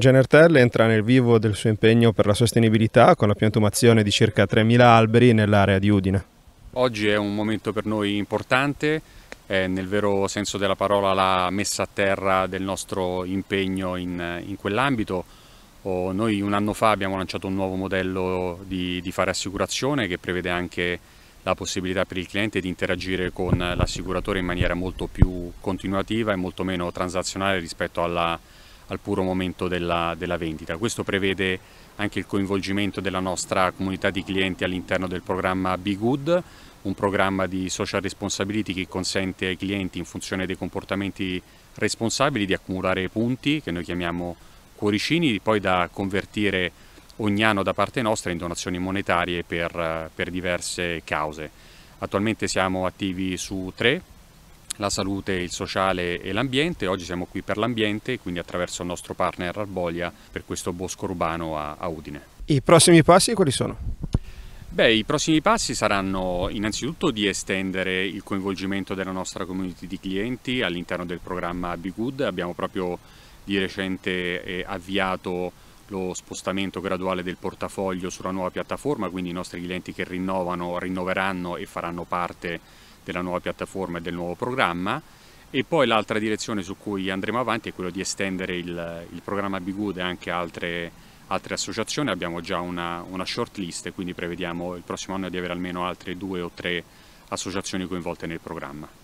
Genertel entra nel vivo del suo impegno per la sostenibilità con la piantumazione di circa 3.000 alberi nell'area di Udine. Oggi è un momento per noi importante, è nel vero senso della parola la messa a terra del nostro impegno in, in quell'ambito. Oh, noi un anno fa abbiamo lanciato un nuovo modello di, di fare assicurazione che prevede anche la possibilità per il cliente di interagire con l'assicuratore in maniera molto più continuativa e molto meno transazionale rispetto alla, al puro momento della, della vendita. Questo prevede anche il coinvolgimento della nostra comunità di clienti all'interno del programma Be Good, un programma di social responsibility che consente ai clienti in funzione dei comportamenti responsabili di accumulare punti che noi chiamiamo cuoricini, poi da convertire ogni anno da parte nostra in donazioni monetarie per, per diverse cause. Attualmente siamo attivi su tre la salute, il sociale e l'ambiente. Oggi siamo qui per l'ambiente, quindi attraverso il nostro partner Arbolia per questo bosco urbano a, a Udine. I prossimi passi quali sono? Beh, i prossimi passi saranno innanzitutto di estendere il coinvolgimento della nostra community di clienti all'interno del programma Be Good. Abbiamo proprio di recente eh, avviato lo spostamento graduale del portafoglio sulla nuova piattaforma, quindi i nostri clienti che rinnovano, rinnoveranno e faranno parte della nuova piattaforma e del nuovo programma e poi l'altra direzione su cui andremo avanti è quella di estendere il, il programma Bigood anche a altre, altre, associazioni, abbiamo già una, una short list e quindi prevediamo il prossimo anno di avere almeno altre due o tre associazioni coinvolte nel programma.